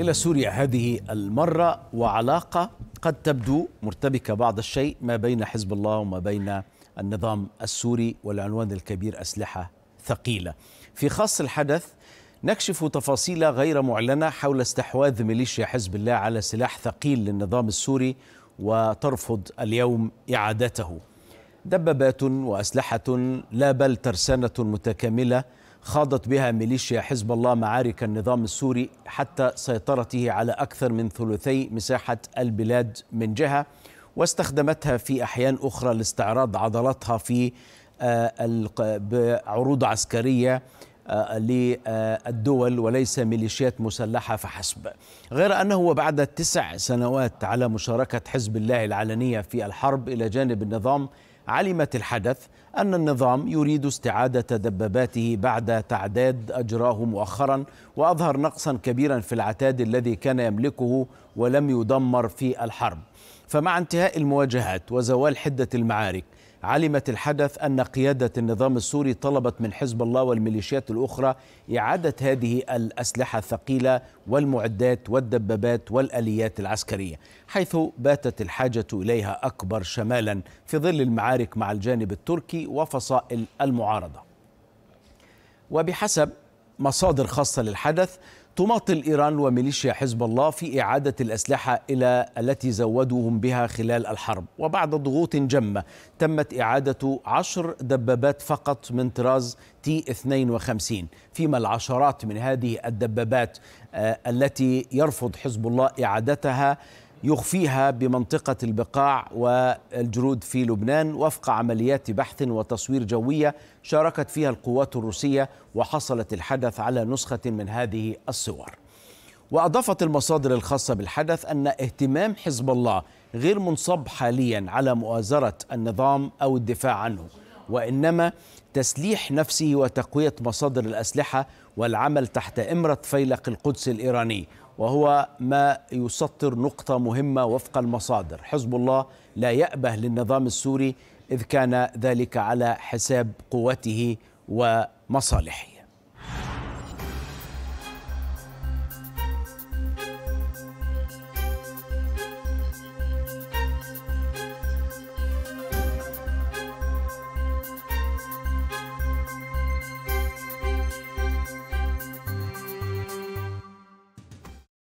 إلى سوريا هذه المرة وعلاقة قد تبدو مرتبكة بعض الشيء ما بين حزب الله وما بين النظام السوري والعنوان الكبير أسلحة ثقيلة في خاص الحدث نكشف تفاصيل غير معلنة حول استحواذ ميليشيا حزب الله على سلاح ثقيل للنظام السوري وترفض اليوم إعادته دبابات وأسلحة لا بل ترسانة متكاملة خاضت بها ميليشيا حزب الله معارك النظام السوري حتى سيطرته على أكثر من ثلثي مساحة البلاد من جهة واستخدمتها في أحيان أخرى لاستعراض عضلاتها في آه، بعروض عسكرية آه، للدول وليس ميليشيات مسلحة فحسب غير أنه وبعد تسع سنوات على مشاركة حزب الله العلنية في الحرب إلى جانب النظام علمت الحدث أن النظام يريد استعادة دباباته بعد تعداد أجراه مؤخرا وأظهر نقصا كبيرا في العتاد الذي كان يملكه ولم يدمر في الحرب فمع انتهاء المواجهات وزوال حدة المعارك علمت الحدث أن قيادة النظام السوري طلبت من حزب الله والميليشيات الأخرى إعادة هذه الأسلحة الثقيلة والمعدات والدبابات والآليات العسكرية حيث باتت الحاجة إليها أكبر شمالا في ظل المعارك مع الجانب التركي وفصائل المعارضة وبحسب مصادر خاصة للحدث تماطل إيران وميليشيا حزب الله في إعادة الأسلحة إلى التي زودوهم بها خلال الحرب وبعد ضغوط جمة تمت إعادة عشر دبابات فقط من طراز تي 52 فيما العشرات من هذه الدبابات آه، التي يرفض حزب الله إعادتها يخفيها بمنطقة البقاع والجرود في لبنان وفق عمليات بحث وتصوير جوية شاركت فيها القوات الروسية وحصلت الحدث على نسخة من هذه الصور وأضافت المصادر الخاصة بالحدث أن اهتمام حزب الله غير منصب حاليا على مؤازرة النظام أو الدفاع عنه وإنما تسليح نفسه وتقوية مصادر الأسلحة والعمل تحت إمرة فيلق القدس الإيراني وهو ما يسطر نقطة مهمة وفق المصادر حزب الله لا يأبه للنظام السوري إذ كان ذلك على حساب قوته ومصالحه